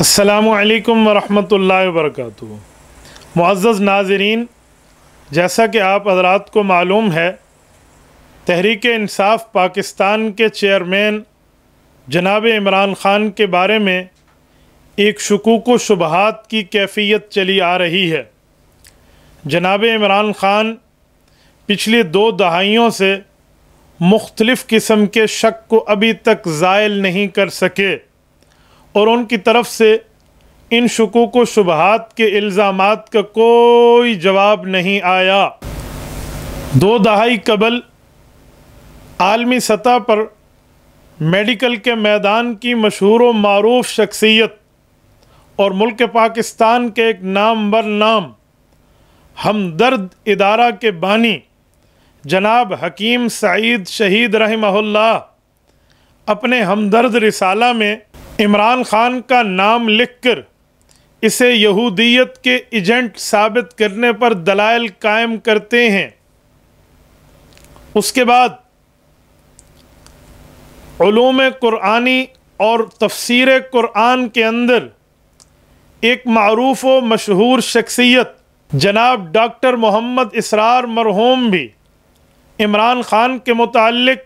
असलकम वरम् वर्क मुआज़ नाजरीन जैसा कि आप हजरात को मालूम है तहरीक इंसाफ पाकिस्तान के चेयरमैन जनाब इमरान ख़ान के बारे में एक शकूक शुबहत की कैफियत चली आ रही है जनाब इमरान ख़ान पिछले दो दहाइयों से मुख्तलफ़ किस्म के शक को अभी तक ज़ायल नहीं कर सके और उनकी तरफ से इन शकूक व शुबहत के इल्ज़ाम का कोई जवाब नहीं आया दो दहाई कबल आलमी सतह पर मेडिकल के मैदान की मशहूर व मरूफ शख्सियत और मुल्क पाकिस्तान के एक नाम बर नाम हमदर्द इदारा के बानी जनाब हकीम सईद शहीद रहमल्ला अपने हमदर्द रिसाला में इमरान खान का नाम लिखकर इसे यहूदियत के एजेंट साबित करने पर दलाइल कायम करते हैं उसके बाद ूम क़ुरानी और तफसर क़ुरान के अंदर एक मरूफ व मशहूर शख्सियत जनाब डॉक्टर मोहम्मद इसरार मरहूम भी इमरान ख़ान के मुतलक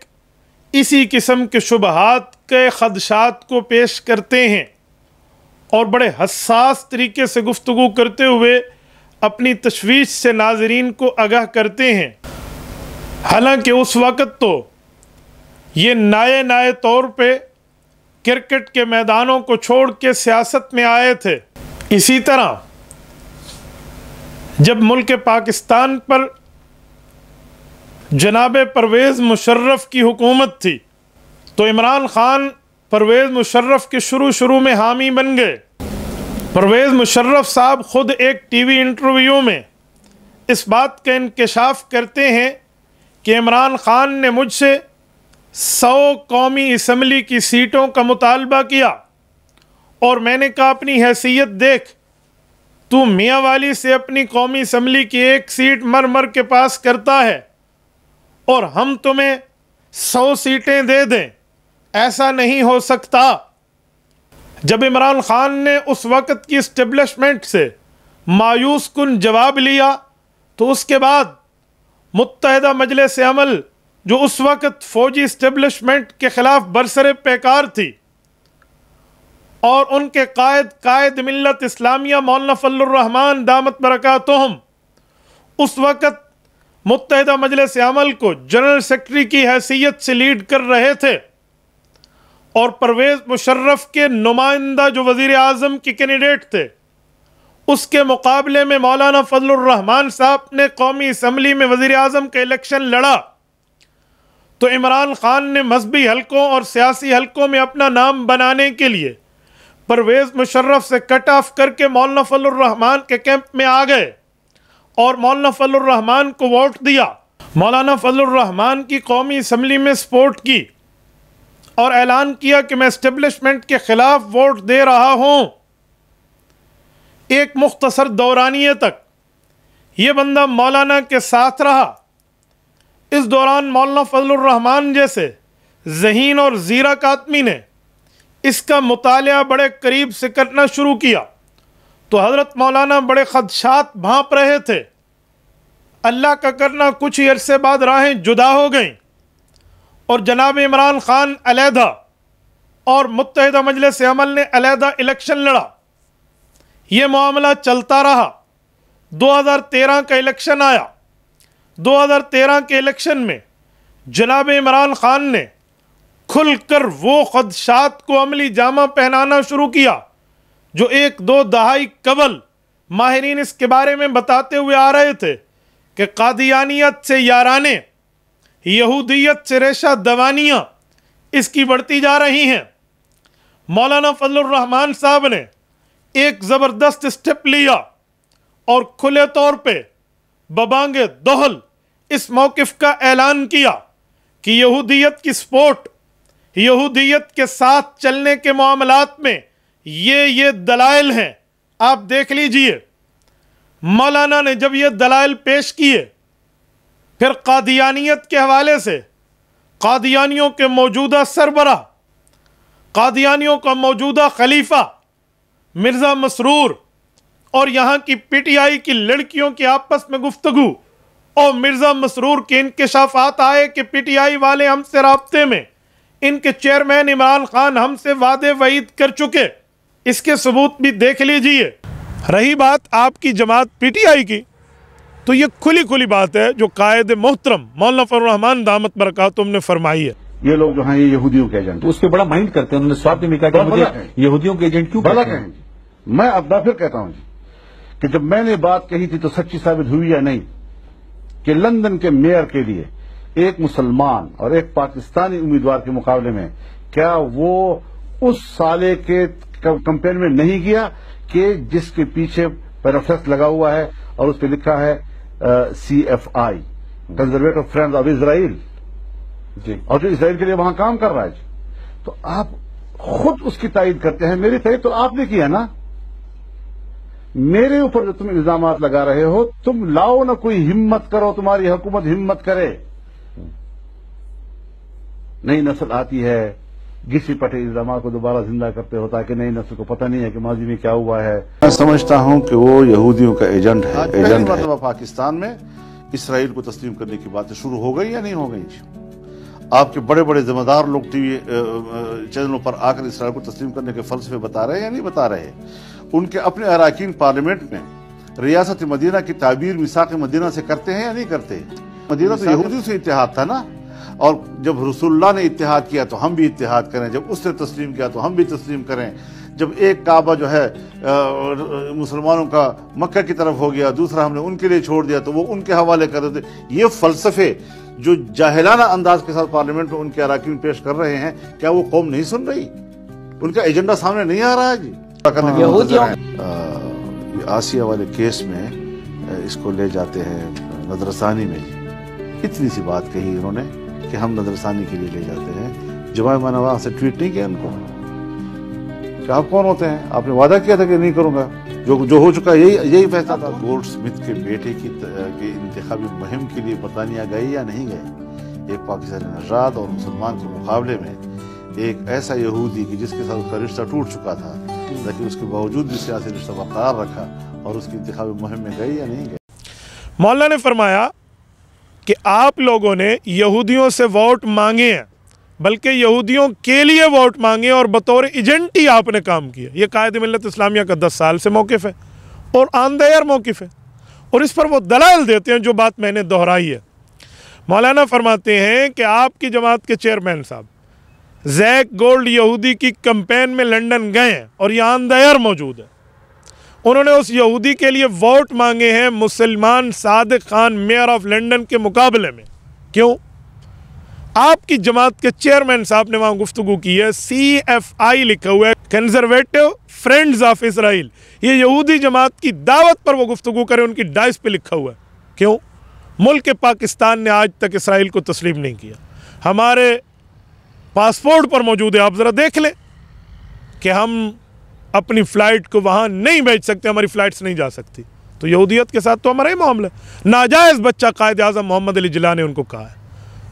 इसी किस्म के शुबहात के खदशात को पेश करते हैं और बड़े हसास तरीके से गुफ्तु करते हुए अपनी तशवीश से नाजरीन को आगाह करते हैं हालांकि उस वक़्त तो ये नए नए तौर पे क्रिकेट के मैदानों को छोड़ के सियासत में आए थे इसी तरह जब मुल्क पाकिस्तान पर जनाब परवेज़ मुशर्रफ की हुकूमत थी तो इमरान ख़ान परवेज़ मुशर्रफ के शुरू शुरू में हामी बन गए परवेज़ मुशर्रफ साहब ख़ुद एक टीवी इंटरव्यू में इस बात का इंकशाफ करते हैं कि इमरान ख़ान ने मुझसे सौ कौमी इसम्बली की सीटों का मुतालबा किया और मैंने कहा अपनी हैसियत देख तू मियाँ वाली से अपनी कौमी इसम्बली की एक सीट मर मर के पास करता है और हम तुम्हें सौ सीटें दे दें ऐसा नहीं हो सकता जब इमरान खान ने उस वक़्त की इस्टबलिशमेंट से मायूस कन जवाब लिया तो उसके बाद मुतहदा मजलिस अमल जो उस वक़्त फ़ौजी इस्टबलिशमेंट के ख़िलाफ़ बरसर पेकार थी और उनके कायद कायद मिलत इस्लामिया मौलाना फलरहमान दामत हम उस वक़्त मुतहदा मजलिस अमल को जनरल सेक्रेटरी की हैसियत से लीड कर रहे थे और परवेज़ मुशर्रफ के नुमाइंदा जो वज़ी अजम के कैंडिडेट थे उसके मुकाबले में मौलाना फजलरहमान साहब ने कौमी इसम्बली में वज़ी अजम का इलेक्शन लड़ा तो इमरान ख़ान ने मजहबी हलकों और सियासी हलकों में अपना नाम बनाने के लिए परवेज़ मुशर्रफ से कट ऑफ करके मौलाना फजलरहमान के कैंप में आ गए और मौलाना फजलरहमान को वोट दिया मौलाना फजलरहमान की कौमी इसम्बली में सपोर्ट की और ऐलान किया कि मैं इस्टबलिशमेंट के ख़िलाफ़ वोट दे रहा हूँ एक मुख्तसर दौरानिए तक ये बंदा मौलाना के साथ रहा इस दौरान मौलाना फजलरहमान जैसे जहीन और ज़ीरा कातमी ने इसका मुताल बड़े करीब से करना शुरू किया तो हज़रत मौलाना बड़े खदशात भाँप रहे थे अल्लाह का करना कुछ ही अरसे बाद राहें जुदा हो गईं और जनाब इमरान ख़ान अलीहदा और मुतहदा मजलिस अमल ने अलीहदा इलेक्शन लड़ा ये मामला चलता रहा 2013 का इलेक्शन आया 2013 के इलेक्शन में जनाब इमरान ख़ान ने खुलकर वो खदशात को अमली जामा पहनाना शुरू किया जो एक दो दहाई कबल माहरीन इसके बारे में बताते हुए आ रहे थे कि कादियानियत से याराने यहूदियत से रेशा दवानियाँ इसकी बढ़ती जा रही हैं मौलाना फजलरहमान साहब ने एक ज़बरदस्त स्टेप लिया और खुले तौर पे बबांग दोहल इस मौक़ का ऐलान किया कि यहूदियत की स्पोर्ट यहूदियत के साथ चलने के मामलों में ये ये दलाइल हैं आप देख लीजिए मौलाना ने जब ये दलाइल पेश किए फिर कादियानियत के हवाले से कादियानियों के मौजूदा सरबरा कादियानियों का मौजूदा खलीफा मिर्ज़ा मसरूर और यहाँ की पीटीआई की लड़कियों की आपस में गुफ्तगु और मिर्ज़ा मसरूर के इनकशाफात आए कि पीटीआई वाले हमसे रबते में इनके चेयरमैन इमरान खान हमसे वादे वईद कर चुके इसके सबूत भी देख लीजिए रही बात आपकी जमात पीटीआई की तो ये खुली खुली बात है जो कायद मोहतरम मौलाना फरमान दामत बरकातुम ने फरमाई है ये लोग जो हैं ये यहूदियों के एजेंट उसके बड़ा माइंड करते हैं उन्होंने स्वाद में कहा मुझे यहूदियों के एजेंट क्यों बड़ा कहें मैं अब फिर कहता हूं जी कि जब मैंने बात कही थी तो सच्ची साबित हुई या नहीं कि लंदन के मेयर के लिए एक मुसलमान और एक पाकिस्तानी उम्मीदवार के मुकाबले में क्या वो उस साले के कंपेन में नहीं किया कि जिसके पीछे पैराफ्रेस लगा हुआ है और उस पर लिखा है C F I conservative friend of Israel और जो इसराइल के लिए वहां काम कर रहा है तो आप खुद उसकी तायद करते हैं मेरी तायद तो आपने किया ना मेरे ऊपर जो तुम इल्जाम लगा रहे हो तुम लाओ ना कोई हिम्मत करो तुम्हारी हुकूमत हिम्मत करे हम्म। नई नस्ल आती है घिसी पटे इल्जाम को दोबारा जिंदा करते हो ताकि नई नस्ल को पता नहीं है कि माजी में क्या हुआ है मैं समझता हूँ कि वो यहूदियों का एजेंट है एजेंट है। तो पाकिस्तान में इसराइल को तस्लीम करने की बातें शुरू हो गई या नहीं हो गई आपके बड़े बड़े जिम्मेदार लोग टीवी चैनलों पर आकर इसराइल को तस्लीम करने के फलसफे बता रहे हैं या नहीं बता रहे उनके अपने अरकान पार्लियामेंट में रियासत मदीना की ताबीर मिसाक मदीना से करते हैं या नहीं करते मदीना तो यहूदियों से इतिहाद था ना और जब रसुल्ला ने इतिहाद किया तो हम भी इतिहाद करें जब उसने तस्लीम किया तो हम भी तस्लीम करें जब एक काबा जो है मुसलमानों का मक्का की तरफ हो गया दूसरा हमने उनके लिए छोड़ दिया तो वो उनके हवाले कर देते ये फ़लसफ़े जो जाहिलाना अंदाज के साथ पार्लियामेंट में उनके अराकिन पेश कर रहे हैं क्या वो कौम नहीं सुन रही उनका एजेंडा सामने नहीं आ रहा है जी हाँ, आसिया वाले केस में इसको ले जाते हैं नदरसानी में इतनी सी बात कही इन्होंने कि हम नजरसानी के लिए ले जाते हैं मैंने वहां से ट्वीट नहीं किया उनको आप कौन होते हैं आपने वादा किया था कि नहीं करूंगा जो जो हो चुका यही यही फैसला था गोल्ड स्मिथ के बेटे की के इंतबी मुहिम के लिए बरतानिया गए या नहीं गए एक पाकिस्तानी नजरात और मुसलमान के मुकाबले में एक ऐसा यहूदी कि जिसके साथ उसका रिश्ता टूट चुका था लेकिन उसके बावजूद भी सियासी रिश्ता बरकरार रखा और उसकी इंतबी मुहिम में गए या नहीं गए मौलाना ने फरमाया कि आप लोगों ने यहूदियों से वोट मांगे हैं बल्कि यहूदियों के लिए वोट मांगे और बतौर एजेंट ही आपने काम किया ये कायद मिलत इस्लामिया का दस साल से मौक़ है और आमदयर मौक़ है और इस पर वो दलाल देते हैं जो बात मैंने दोहराई है मौलाना फरमाते हैं कि आपकी जमात के चेयरमैन साहब जैक गोल्ड यहूदी की कंपेन में लंदन गए हैं और ये आमदयर मौजूद है उन्होंने उस यहूदी के लिए वोट मांगे हैं मुसलमान Saad Khan mayor of London के मुकाबले में क्यों आपकी जमात के चेयरमैन साहब ने वहां गुफ्तु की है सी एफ आई लिखा हुआ है कंजर्वेटिव फ्रेंड्स ऑफ इसराइल ये यहूदी जमात की दावत पर वो गुफ्तु करें उनकी डाइस पे लिखा हुआ है क्यों मुल्क पाकिस्तान ने आज तक इसराइल को तस्लीम नहीं किया हमारे पासपोर्ट पर मौजूद है आप ज़रा देख लें कि हम अपनी फ़्लाइट को वहाँ नहीं भेज सकते हमारी फ़्लाइट्स नहीं जा सकती तो यहूदियत के साथ तो हमारा ही मामला नाजायज़ बच्चा कायद अजम मोहम्मद अली जिला ने उनको कहा है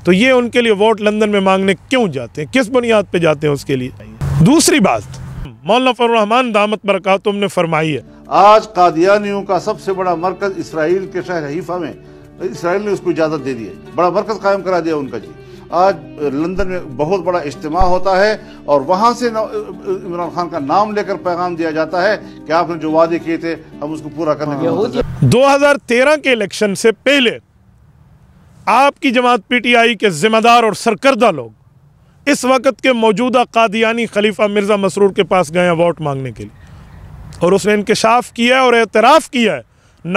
तो ये उनके लिए वोट लंदन में मांगने क्यों जाते हैं किस बुनियाद पर जाते हैं उसके लिए दूसरी बात मौलाना फरमान दामत बरका तुमने फरमाई है आज कादियानियों का सबसे बड़ा मरकज़ इसराइल के शहर हीफा में इसराइल ने उसको इजाज़त दे दी है बड़ा मरकज़ कायम करा दिया उनका जी आज लंदन में बहुत बड़ा इज्तम होता है और वहाँ से इमरान खान का नाम लेकर पैगाम दिया जाता है कि आपने जो वादे किए थे हम उसको पूरा करने दो हजार तेरह के इलेक्शन से पहले आपकी जमात पी टी आई के जिम्मेदार और सरकर्दा लोग इस वक्त के मौजूदा कादियानी खलीफा मिर्ज़ा मसरूर के पास गए वोट मांगने के लिए और उसने इंकशाफ किया है और एतराफ़ किया है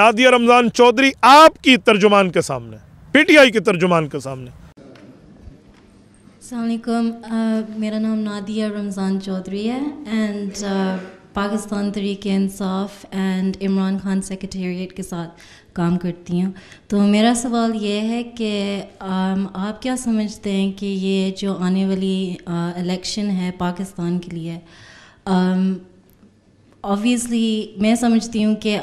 नादिया रमज़ान चौधरी आपकी तर्जुमान के सामने पीटीआई के तर्जुमान के सामने अलकुम uh, मेरा नाम नादिया रमज़ान चौधरी है and uh, Pakistan Tehreek Insaf and Imran Khan secretariat के साथ काम करती हूँ तो मेरा सवाल ये है कि um, आप क्या समझते हैं कि ये जो आने वाली इलेक्शन uh, है पाकिस्तान के लिए ऑब्वियसली um, मैं समझती हूँ कि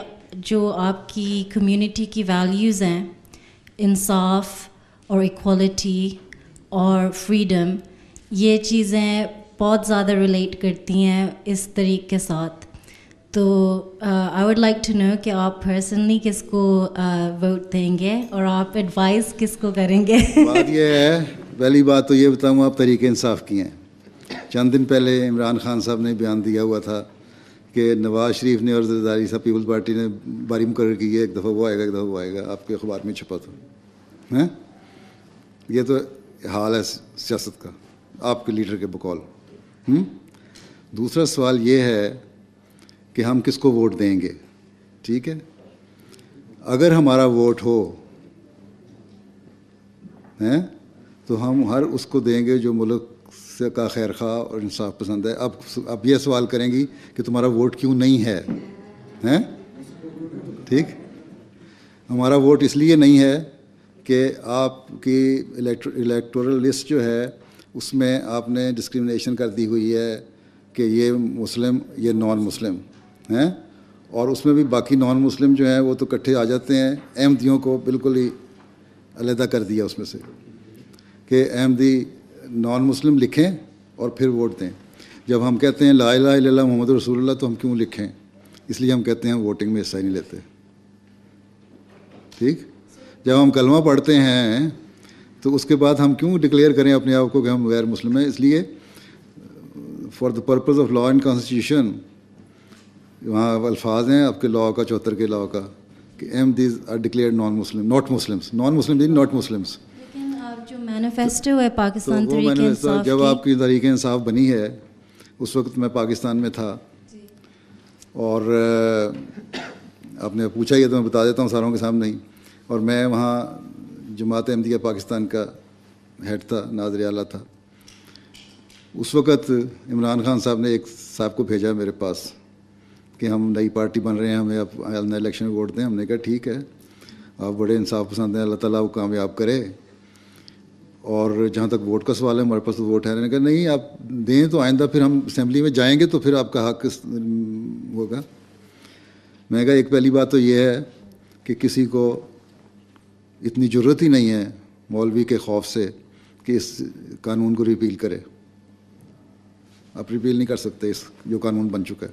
जो आपकी कम्युनिटी की वैल्यूज़ हैं इंसाफ और इक्वालिटी और फ्रीडम ये चीज़ें बहुत ज़्यादा रिलेट करती हैं इस तरीक़ के साथ तो I would like to know कि आप पर्सनली किसको वोट uh, देंगे और आप एडवाइस किसको करेंगे बात ये है पहली बात तो ये बताऊँ आप तरीके इंसाफ की हैं चंद दिन पहले इमरान खान साहब ने बयान दिया हुआ था कि नवाज़ शरीफ ने और जरदारी साहब पीपल्स पार्टी ने बारी मुकर की है एक दफ़ा वो आएगा एक दफ़ा वो आएगा आपके अखबार में छपा था हैं ये तो हाल है सियासत का आपके लीडर के बकौल दूसरा सवाल ये है कि हम किसको वोट देंगे ठीक है अगर हमारा वोट हो हैं तो हम हर उसको देंगे जो मुल्क से का खैर खा और इंसाफ पसंद है अब अब यह सवाल करेंगी कि तुम्हारा वोट क्यों नहीं है हैं ठीक हमारा वोट इसलिए नहीं है कि आपकी इलेक्टोरल लिस्ट जो है उसमें आपने डिस्क्रिमिनेशन कर दी हुई है कि ये मुस्लिम ये नॉन मुस्लिम हैं और उसमें भी बाकी नॉन मुस्लिम जो हैं वो तो इकट्ठे आ जाते हैं अहमदियों को बिल्कुल ही अलहदा कर दिया उसमें से कि अहमदी नॉन मुस्लिम लिखें और फिर वोट दें जब हम कहते हैं ला ला ला मोहम्मद रसूल तो हम क्यों लिखें इसलिए हम कहते हैं वोटिंग में हिस्सा नहीं लेते ठीक जब हम कलमा पढ़ते हैं तो उसके बाद हम क्यों डिक्लेयर करें अपने आप को कि हम गैर मुस्लिम हैं इसलिए for the purpose of law and constitution वहाँ अल्फाज हैं आपके लॉ का चौहत्तर के लॉ का कि एम these are declare non Muslim not Muslims non Muslim not Muslims जो मैनिफेस्टो है पाकिस्तान तो वो जब आपकी तरीक इंसाफ बनी है उस वक्त मैं पाकिस्तान में था और आपने पूछा ये तो मैं बता देता हूँ सारों के सामने ही और मैं वहाँ जमात अहमदिया पाकिस्तान का हेड था नाजर आला था उस वक़्त इमरान खान साहब ने एक साहब को भेजा मेरे पास कि हम नई पार्टी बन रहे हैं हमें अब नए इलेक्शन में वोट दें हमने कहा ठीक है आप बड़े इंसाफ पसंद हैं अल्लाह ताला वो कामयाब करे और जहाँ तक वोट का सवाल है हमारे पास तो वोट है कहा नहीं आप दें तो आइंदा फिर हम असम्बली में जाएंगे तो फिर आपका हक होगा मैंने कहा एक पहली बात तो ये है कि किसी को इतनी ज़रूरत ही नहीं है मौलवी के खौफ से कि इस कानून को रिपील करे आप रिपील नहीं कर सकते इस जो कानून बन चुका है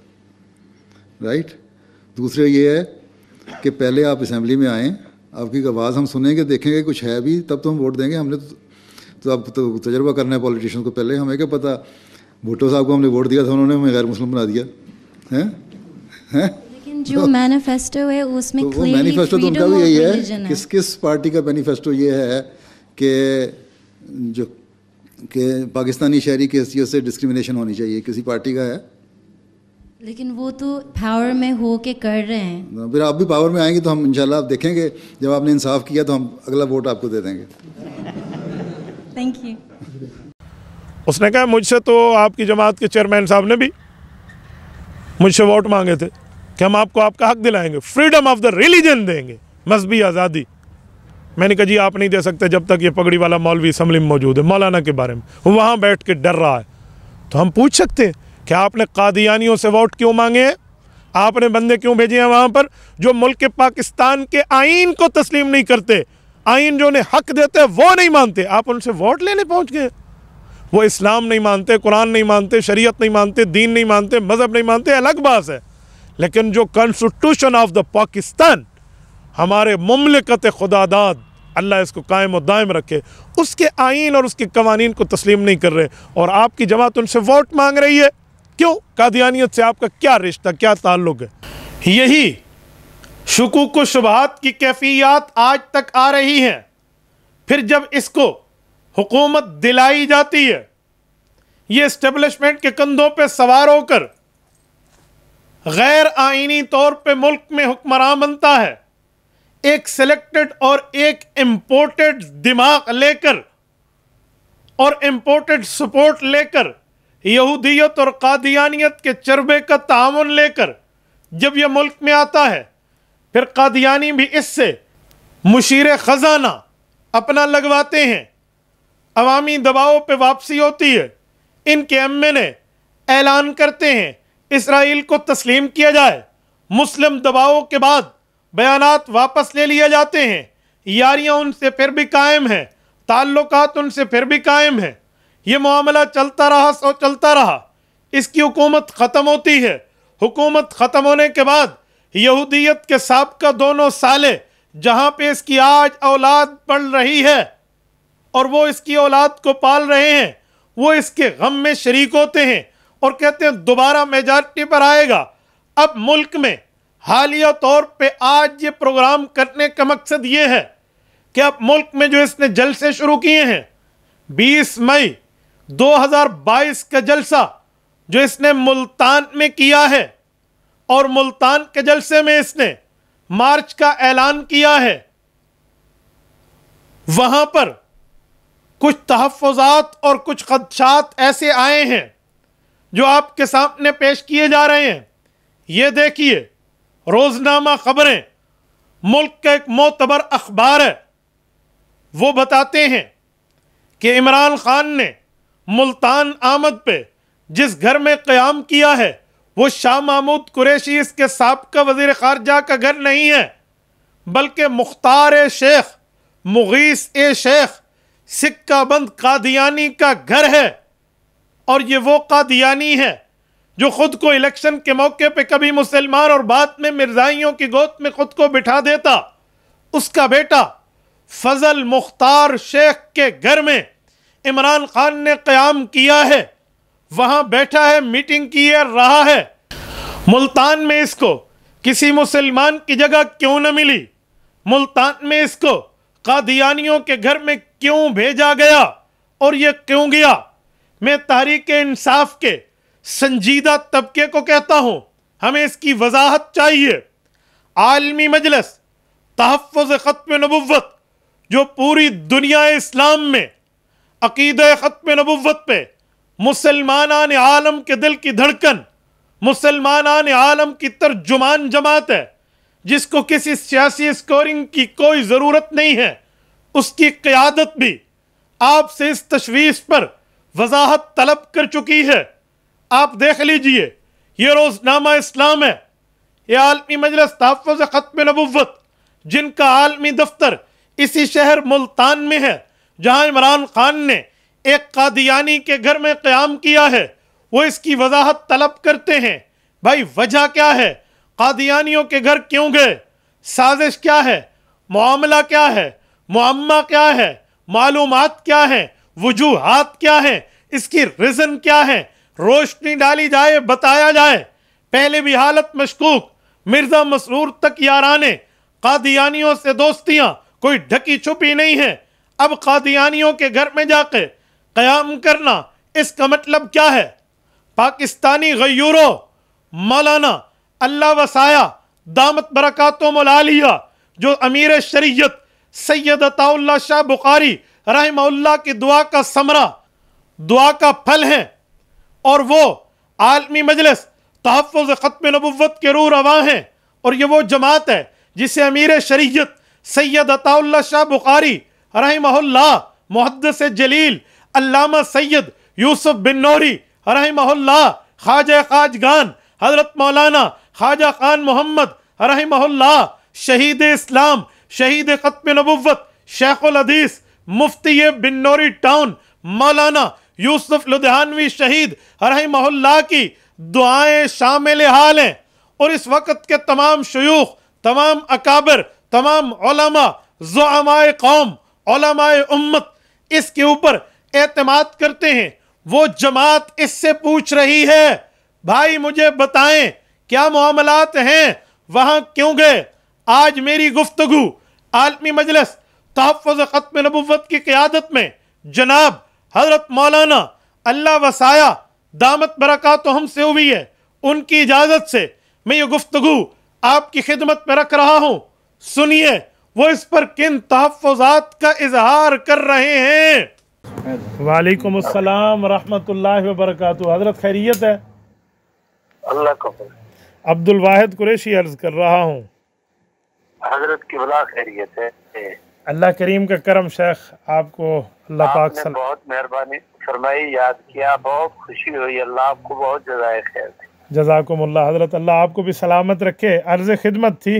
राइट दूसरे ये है कि पहले आप असम्बली में आएँ आपकी आवाज़ हम सुनेंगे देखेंगे कुछ है भी तब तो हम वोट देंगे हमने तो, आप तो अब तो तजर्बा करना है पॉलिटिशियन को पहले हमें क्या पता भुट्टो साहब को हमने वोट दिया था उन्होंने हमें गैर मुस्लिम बना दिया हैं हैं जो मैनिफेस्टो तो है उसमें तो वो मैनिफेस्टो तो उनका भी यही है किस किस पार्टी का मैनिफेस्टो ये है कि जो कि पाकिस्तानी शहरी की हैसियत से डिस्क्रिमिनेशन होनी चाहिए किसी पार्टी का है लेकिन वो तो पावर में हो के कर रहे हैं तो फिर आप भी पावर में आएंगे तो हम इंशाल्लाह आप देखेंगे जब आपने इंसाफ किया तो हम अगला वोट आपको दे देंगे थैंक यू उसने कहा मुझसे तो आपकी जमात के चेयरमैन साहब ने भी मुझसे वोट मांगे थे कि हम आपको आपका हक दिलाएंगे फ्रीडम ऑफ द रिलीजन देंगे मजहबी आज़ादी मैंने कहा जी आप नहीं दे सकते जब तक ये पगड़ी वाला मौलवी असम्बली मौजूद है मौलाना के बारे में वो वहाँ बैठ के डर रहा है तो हम पूछ सकते हैं कि आपने कादियानियों से वोट क्यों मांगे हैं आपने बंदे क्यों भेजे हैं वहाँ पर जो मुल्क पाकिस्तान के आइन को तस्लीम नहीं करते आइन जो उन्हें हक देते हैं वो नहीं मानते आप उनसे वोट लेने पहुँच गए वो इस्लाम नहीं मानते कुरान नहीं मानते शरीयत नहीं मानते दीन नहीं मानते मज़हब नहीं मानते अलग बात है लेकिन जो कॉन्स्टिट्यूशन ऑफ द पाकिस्तान हमारे ममलिकत खुदादाद अल्लाह इसको कायम और दायम रखे उसके आइन और उसके कवानीन को तस्लीम नहीं कर रहे और आपकी जमात उनसे वोट मांग रही है क्यों कादियानियत से आपका क्या रिश्ता क्या ताल्लुक है यही शकूक शुबहत की कैफियत आज तक आ रही हैं फिर जब इसको हुकूमत दिलाई जाती है ये इस्टेब्लिशमेंट के कंधों पर सवार होकर गैर आइनी तौर पे मुल्क में हुक्मरान बनता है एक सिलेक्टेड और एक इम्पोर्टेड दिमाग लेकर और इम्पोर्टेड सपोर्ट लेकर यहूदियत और कादियानियत के चरबे का तावन लेकर जब यह मुल्क में आता है फिर कादियानी भी इससे मुशीर ख़जाना अपना लगवाते हैं अवामी दबाव पे वापसी होती है इनके एम ने ऐलान करते हैं इसराइल को तस्लीम किया जाए मुस्लिम दबावों के बाद बयान वापस ले लिए जाते हैं यारियाँ उनसे फिर भी कायम हैं ताल्लुकात उनसे फिर भी कायम हैं ये मामला चलता रहा सो चलता रहा इसकी हुकूमत ख़त्म होती है हुकूमत ख़त्म होने के बाद यहूदियत के सबका दोनों साले जहाँ पे इसकी आज औलाद पढ़ रही है और वो इसकी औलाद को पाल रहे हैं वो इसके गम में शरीक होते हैं और कहते हैं दोबारा मेजॉरिटी पर आएगा अब मुल्क में हालिया तौर पे आज ये प्रोग्राम करने का मकसद ये है कि अब मुल्क में जो इसने जलसे शुरू किए हैं 20 मई 2022 का जलसा जो इसने मुल्तान में किया है और मुल्तान के जलसे में इसने मार्च का ऐलान किया है वहाँ पर कुछ तहफात और कुछ खदशात ऐसे आए हैं जो आपके सामने पेश किए जा रहे हैं ये देखिए रोज़नामा ख़बरें मुल्क का एक मोतबर अखबार है वो बताते हैं कि इमरान ख़ान ने मुल्तान आमद पे जिस घर में क़्याम किया है वो शाह महमूद कुरेशी इसके सबका वजीर खारजा का घर नहीं है बल्कि मुख्तार ए शेख मुगीस ए शेख सिक्का बंद कादियानी का घर है और ये वो कादियानी है जो खुद को इलेक्शन के मौके पे कभी मुसलमान और बाद में मिर्जाइयों की गोद में खुद को बिठा देता उसका बेटा फजल मुख्तार शेख के घर में इमरान खान ने क्याम किया है वहाँ बैठा है मीटिंग की है रहा है मुल्तान में इसको किसी मुसलमान की जगह क्यों न मिली मुल्तान में इसको कादियानियों के घर में क्यों भेजा गया और ये क्यों गया मैं तहरीक इंसाफ के संजीदा तबके को कहता हूँ हमें इसकी वजाहत चाहिए आलमी मजलस तहफ़ ख़त्म नबुवत जो पूरी दुनिया इस्लाम में अकीद ख़त्म नबुवत पे मुसलमान आलम के दिल की धड़कन मुसलमान आलम की तर्जुमान जमात है जिसको किसी सियासी स्कोरिंग की कोई ज़रूरत नहीं है उसकी क़्यादत भी आपसे इस तशवीश पर वजाहत तलब कर चुकी है आप देख लीजिए ये रोज़नामा इस्लाम है ये आलमी मजलस तहफ़ ख़त्म नबुवत जिनका आलमी दफ्तर इसी शहर मुल्तान में है जहाँ इमरान खान ने एक कादियानी के घर में क़्याम किया है वो इसकी वजाहत तलब करते हैं भाई वजह क्या है कादियानियों के घर क्यों गए साजिश क्या है मामला क्या है मामा क्या है मालूम क्या है वजूहत क्या है इसकी रीज़न क्या है रोशनी डाली जाए बताया जाए पहले भी हालत मशकूक मिर्ज़ा मसरूर तक याराने कादियानियों से दोस्तियाँ कोई ढकी छुपी नहीं है अब कादियानियों के घर में जाके क़याम करना इसका मतलब क्या है पाकिस्तानी गयूरों मौलाना अल्लाह वसाया दामत बरकत मलालिया जो अमीर शरीयत सैयद अताउल्ला शाह बुखारी रहमल्ला की दुआ का समरा दुआ का फल है और वो आलमी मजलस तहफ़ ख़त्म नबुवत के रू रवा हैं और ये वो जमात है जिसे अमीर शरीयत सैयद अताउल्ला शाह बुखारी रहमल्ला मुहदस जलील अल्लामा सैयद यूसुफ बिन नौरी रहमल्ला ख्वाजा खाजगान हज़रत मौलाना ख्वाजा खान मोहम्मद रहमल्ला शहीद इस्लाम शहीद ख़त्म नबुवत शेख हदीस मुफ्ती बिन्नौरी टाउन मौलाना यूसुफ लुधियानवी शहीद रही मोहल्ला की दुआएं शामिल हाल हैं और इस वक्त के तमाम शयूख तमाम अकाबर तमाम जुआमाए कौम उम्मत इसके ऊपर एतमाद करते हैं वो जमात इससे पूछ रही है भाई मुझे बताएं क्या मामलात हैं वहाँ क्यों गए आज मेरी गुफ्तगु आलमी मजलस तहफ़ ख़त्म नबूत की क़्यादत में जनाब हजरत मौलाना अल्लाह वसाया दामत बरक़ा तो हमसे हुई है उनकी इजाज़त से मैं ये गुफ्तु आपकी खिदमत में रख रहा हूँ सुनिए वो इस पर किन तहफ़ात का इजहार कर रहे हैं वालेकुम अस्सलाम रहमतुल्लाहि बरकातहू हजरत खैरियत है अल्लाह को अब्दुल वाहिद कुरैशी अर्ज कर रहा हूँ हजरत की बला खैरियत है अल्लाह करीम का करम शेख आपको अल्लाह पाक सल... बहुत मेहरबानी फरमाई याद किया बहुत खुशी हुई अल्लाह आपको बहुत जजाय खैर जजाकुमल्ला हजरत अल्लाह आपको भी सलामत रखे अर्ज खिदमत थी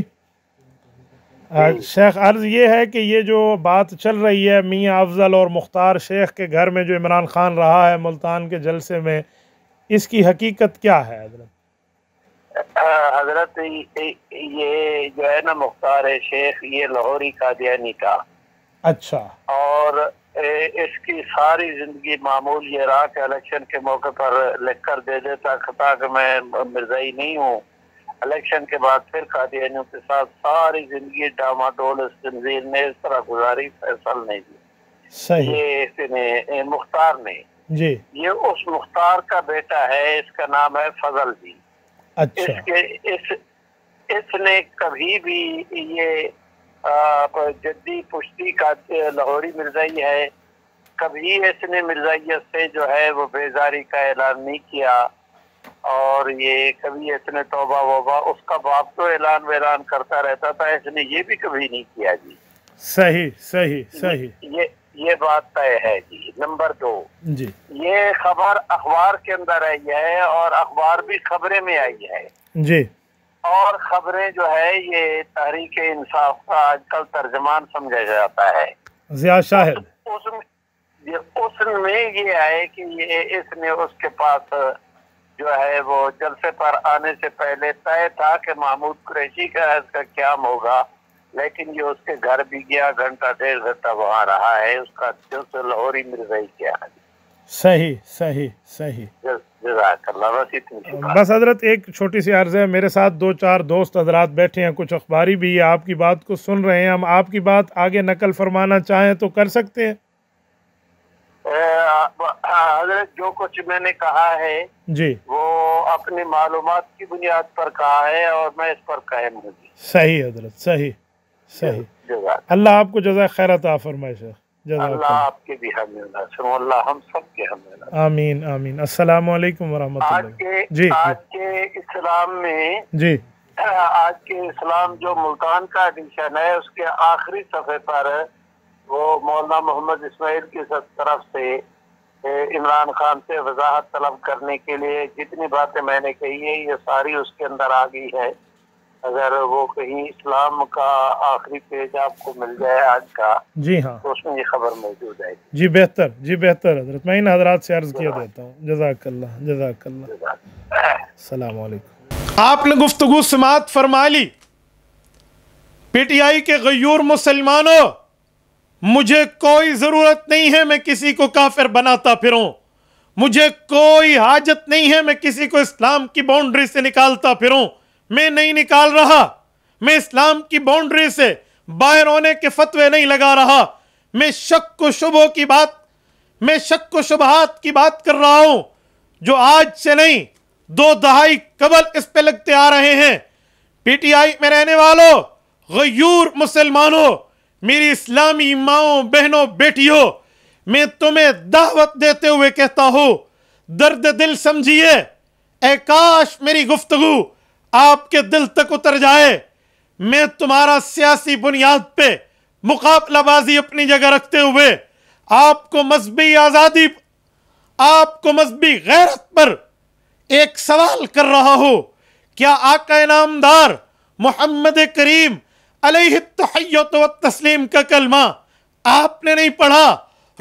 शेख अर्ज ये है कि ये जो बात चल रही है मियाँ अफजल और मुख्तार शेख के घर में जो इमरान खान रहा है मुल्तान के जलसे में इसकी हकीकत क्या है हजरत हजरत ये जो है ना मुख्तार है शेख ये लाहौरी कादियानी का अच्छा और इसकी सारी जिंदगी मामूल ये रहा कि इलेक्शन के मौके पर लिख कर दे देता खता कि मैं मिर्जाई नहीं हूँ इलेक्शन के बाद फिर कादियानियों के साथ सारी जिंदगी डामा डोल इस जंजीर ने इस तरह गुजारी फैसल ने दी सही ये इसने मुख्तार ने जी ये उस मुख्तार का बेटा है इसका नाम है फजल जी अच्छा। इसके इस इसने कभी भी ये जद्दी पुश्ती का लाहौरी मिर्जाई है कभी इसने मिर्जाइत से जो है वो बेजारी का ऐलान नहीं किया और ये कभी इसने तोबा वोबा उसका बाप तो ऐलान वैलान करता रहता था इसने ये भी कभी नहीं किया जी सही सही सही ये, ये ये बात तय है जी नंबर दो जी ये खबर अखबार के अंदर आई है और अखबार भी खबरें में आई है जी और खबरें जो है ये तहरीक इंसाफ का आजकल तर्जमान समझा जाता है जिया शाहिद उसमें उसमें ये आए कि ये इसने उसके पास जो है वो जलसे पर आने से पहले तय था कि महमूद कुरैशी का इसका क्या होगा लेकिन ये उसके घर भी गया घंटा डेढ़ घंटा वहाँ रहा है उसका दिल से लाहौरी मिल रही क्या है सही सही सही बस हजरत एक छोटी सी अर्ज है मेरे साथ दो चार दोस्त हजरात बैठे हैं कुछ अखबारी भी है आपकी बात को सुन रहे हैं हम आपकी बात आगे नकल फरमाना चाहें तो कर सकते हैं हाँ, हजरत जो कुछ मैंने कहा है जी वो अपनी मालूम की बुनियाद पर कहा है और मैं इस पर कायम हूँ सही हजरत सही सही अल्लाह आपको जजा खैर फरमाए आपके भी हमें हम सब के हमें आमीन आमीन अस्सलाम वालेकुम जी आज के इस्लाम में जी आज के इस्लाम जो मुल्तान का एडिशन है उसके आखिरी सफ़े पर वो मौलाना मोहम्मद इसमाइल की तरफ से इमरान खान से वजाहत तलब करने के लिए जितनी बातें मैंने कही है ये सारी उसके अंदर आ गई है अगर वो कहीं इस्लाम का आखिरी पेज आपको मिल जाए आज का जी हाँ तो उसमें ये खबर मौजूद है जी बेहतर जी बेहतर हजरत मैं इन हजरात से अर्ज किया देता हूँ जजाकल्ला जजाकल्ला सलाम आपने गुफ्तु समात फरमा ली पीटीआई के गयूर मुसलमानों मुझे कोई ज़रूरत नहीं है मैं किसी को काफिर बनाता फिरूं मुझे कोई हाजत नहीं है मैं किसी को इस्लाम की बाउंड्री से निकालता फिरूं मैं नहीं निकाल रहा मैं इस्लाम की बाउंड्री से बाहर होने के फतवे नहीं लगा रहा मैं शक को शुभों की बात मैं शक को शुभहात की बात कर रहा हूं जो आज से नहीं दो दहाई कबल इस पे लगते आ रहे हैं पीटीआई में रहने वालों गयूर मुसलमानों मेरी इस्लामी माओ बहनों बेटियों मैं तुम्हें दावत देते हुए कहता हूं दर्द दिल समझिए एकाश मेरी गुफ्तगु आपके दिल तक उतर जाए मैं तुम्हारा सियासी बुनियाद पे मुकाबलाबाजी अपनी जगह रखते हुए आपको मजहबी आज़ादी आपको मजहबी गैरत पर एक सवाल कर रहा हो क्या आका इनामदार मोहम्मद करीम अलहत तस्लीम का कलमा आपने नहीं पढ़ा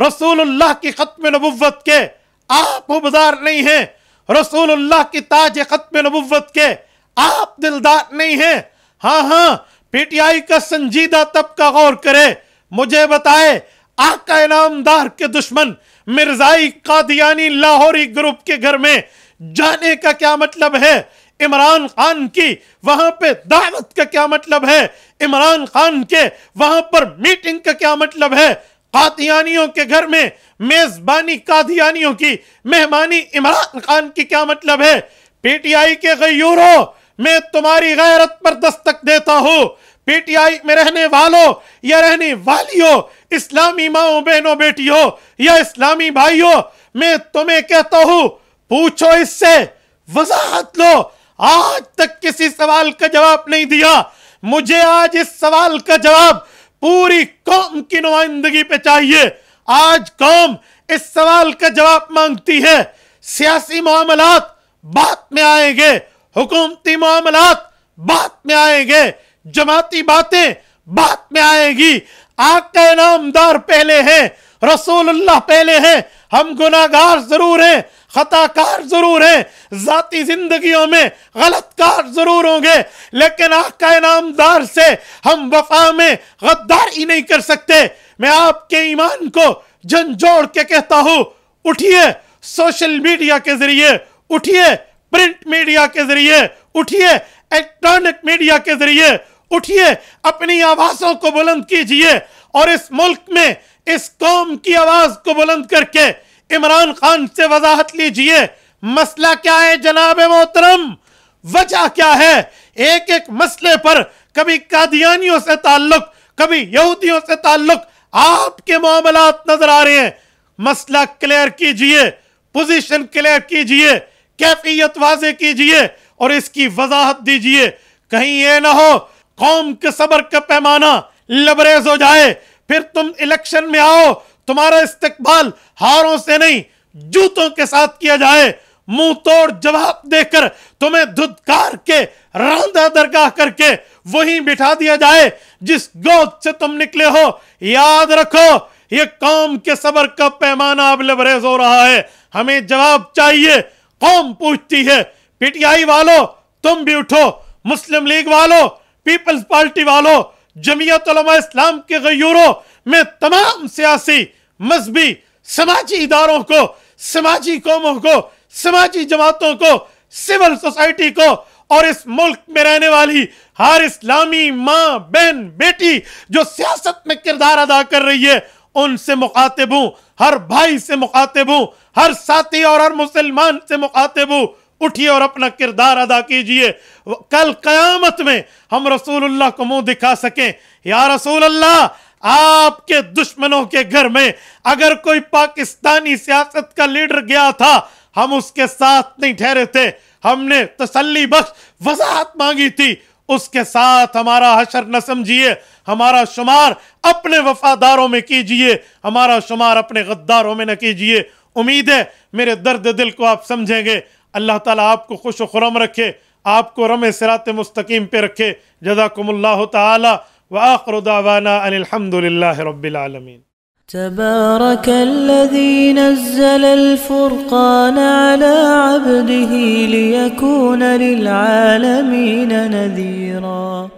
रसूलुल्लाह की ख़त्म नबुवत के आप उबदार नहीं हैं रसूलुल्लाह की ताज ख़त्म नबुवत के आप दिलदार नहीं हैं हाँ हाँ पीटीआई का संजीदा तबका गौर करे मुझे बताए आका इनामदार के दुश्मन मिर्जाई कादियानी लाहौरी ग्रुप के घर में जाने का क्या मतलब है इमरान खान की वहां पे दावत का क्या मतलब है इमरान खान के वहां पर मीटिंग का क्या मतलब है कादियानियों के घर में मेजबानी कादियानियों की मेहमानी इमरान खान की क्या मतलब है पीटीआई के गयूरों मैं तुम्हारी गैरत पर दस्तक देता हूं पीटीआई में रहने वालों या रहने वालियों इस्लामी माओ बहनों बेटियों या इस्लामी भाइयों मैं तुम्हें कहता हूं पूछो इससे वजाहत लो आज तक किसी सवाल का जवाब नहीं दिया मुझे आज इस सवाल का जवाब पूरी कौम की नुमाइंदगी पे चाहिए आज कौम इस सवाल का जवाब मांगती है सियासी मामला बात में आएंगे हुकूमती मामला बात में आएंगे जमाती बातें बात में आएगी आका नामदार पहले हैं रसूलुल्लाह पहले हैं हम गुनागार जरूर हैं खताकार जरूर हैं जाती जिंदगियों में गलत कार जरूर होंगे लेकिन आका नामदार से हम वफा में गद्दारी नहीं कर सकते मैं आपके ईमान को झंझोड़ के कहता हूं उठिए सोशल मीडिया के जरिए उठिए प्रिंट मीडिया के जरिए उठिए इलेक्ट्रॉनिक मीडिया के जरिए उठिए अपनी आवाजों को बुलंद कीजिए और इस मुल्क में इस कौम की आवाज को बुलंद करके इमरान खान से वजाहत लीजिए मसला क्या है जनाब मोहतरम वजह क्या है एक एक मसले पर कभी कादियानियों से ताल्लुक कभी यहूदियों से ताल्लुक आपके मामला नजर आ रहे हैं मसला क्लियर कीजिए पोजीशन क्लियर कीजिए कैफियत वाजे कीजिए और इसकी वजाहत दीजिए कहीं ये ना हो कौम के सबर का पैमाना लबरेज हो जाए फिर तुम इलेक्शन में आओ तुम्हारा इस्तेकबाल हारों से नहीं जूतों के साथ किया जाए मुंह तोड़ जवाब देकर तुम्हें धुदकार के रौंदा दरगाह करके वहीं बिठा दिया जाए जिस गोद से तुम निकले हो याद रखो ये कौम के सबर का पैमाना अब लबरेज हो रहा है हमें जवाब चाहिए कौम पूछती है पीटीआई वालों तुम भी उठो मुस्लिम लीग वालों पीपल्स पार्टी वालों जमीयत इस्लाम के गयूरों में तमाम सियासी मजहबी समाजी इदारों को समाजी कौमों को समाजी जमातों को सिविल सोसाइटी को और इस मुल्क में रहने वाली हर इस्लामी माँ बहन बेटी जो सियासत में किरदार अदा कर रही है उनसे मुखातिब हूं हर भाई से मुखातिब हूं हर साथी और हर मुसलमान से मुखातिब हूं उठिए और अपना किरदार अदा कीजिए कल कयामत में हम रसूलुल्लाह को मुंह दिखा सकें या रसूल अल्लाह आपके दुश्मनों के घर में अगर कोई पाकिस्तानी सियासत का लीडर गया था हम उसके साथ नहीं ठहरे थे हमने तसली बख्श वजाहत मांगी थी उसके साथ हमारा हशर न समझिए हमारा शुमार अपने वफादारों में कीजिए हमारा शुमार अपने गद्दारों में न कीजिए उम्मीद है मेरे दर्द दिल को आप समझेंगे अल्लाह ताला आपको खुश खुरम रखे आपको रम सरात मुस्तकीम पे रखे जदाकम्ला ताली व आखरुदावाना अनिलहमदिल्ला रबालमीन تبارك الذي نزل الفرقان على عبده ليكون للعالمين نذيراً